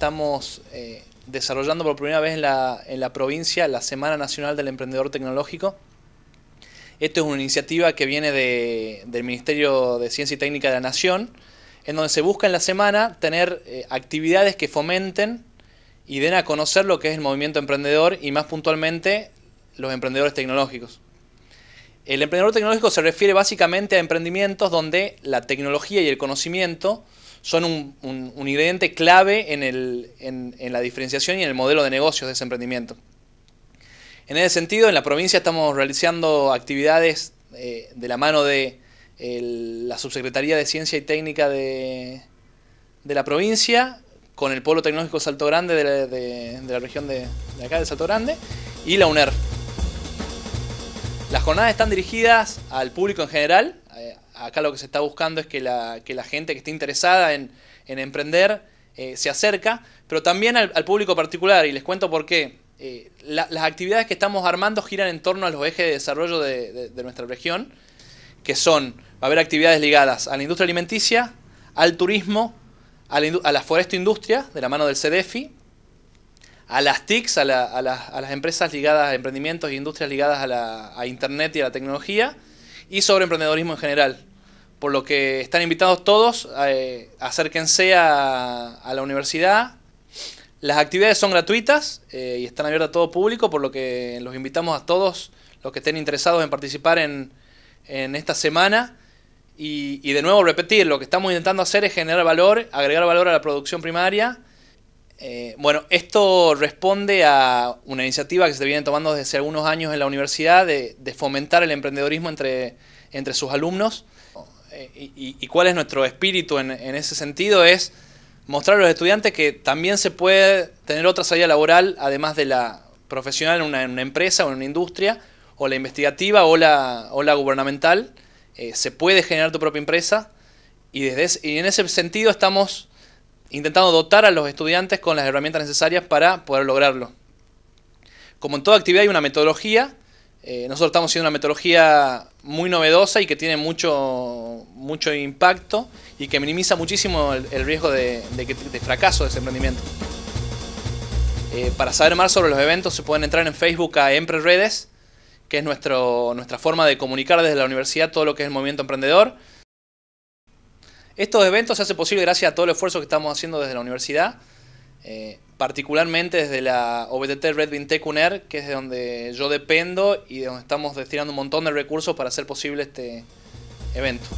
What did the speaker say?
estamos eh, desarrollando por primera vez en la, provincia la Semana Nacional del Emprendedor Tecnológico. Esto es una iniciativa que viene del Ministerio de Ciencia y Técnica de la Nación, en donde se busca en la semana tener eh, actividades que fomenten y den a conocer lo que es el movimiento emprendedor y más puntualmente los emprendedores tecnológicos. El emprendedor tecnológico se refiere básicamente a emprendimientos donde la tecnología y el conocimiento son un, un, ingrediente clave en, la diferenciación y en el modelo de negocios de ese emprendimiento. En ese sentido, en la provincia estamos realizando actividades eh, de la mano de la Subsecretaría de Ciencia y Técnica de, la provincia, con el Polo Tecnológico Salto Grande de la, de, de la región de, acá, de Salto Grande, y la UNER. Las jornadas están dirigidas al público en general, acá lo que se está buscando es que la, gente que esté interesada en, emprender eh, se acerca, pero también al, público particular, y les cuento por qué. Eh, las actividades que estamos armando giran en torno a los ejes de desarrollo de, nuestra región, que son, va a haber actividades ligadas a la industria alimenticia, al turismo, a la, a la forestoindustria, de la mano del cdefi a las TICs, a, las, a, las empresas ligadas a emprendimientos e industrias ligadas a, la, a Internet y a la tecnología, y sobre emprendedorismo en general por lo que están invitados todos, eh, acérquense a, la universidad. Las actividades son gratuitas eh, y están abiertas a todo público, por lo que los invitamos a todos los que estén interesados en participar en, esta semana. Y, de nuevo repetir, lo que estamos intentando hacer es generar valor, agregar valor a la producción primaria. Eh, bueno, esto responde a una iniciativa que se viene tomando desde hace algunos años en la universidad de, fomentar el emprendedorismo entre sus alumnos. Eh, y, cuál es nuestro espíritu en, ese sentido es mostrar a los estudiantes que también se puede tener otra salida laboral, además de la profesional en una, empresa o en una industria, o la investigativa o la, o la gubernamental. Eh, se puede generar tu propia empresa y, desde y en ese sentido estamos intentando dotar a los estudiantes con las herramientas necesarias para poder lograrlo. Como en toda actividad hay una metodología eh, nosotros estamos haciendo una metodología muy novedosa y que tiene mucho, impacto y que minimiza muchísimo el, riesgo de, fracaso de ese emprendimiento. Eh, para saber más sobre los eventos se pueden entrar en Facebook a Empre Redes, que es nuestra forma de comunicar desde la universidad todo lo que es el movimiento emprendedor. Estos eventos se hacen posible gracias a todo el esfuerzo que estamos haciendo desde la universidad eh, particularmente desde la OBT Red que es de donde yo dependo y de donde estamos destinando un montón de recursos para hacer posible este evento.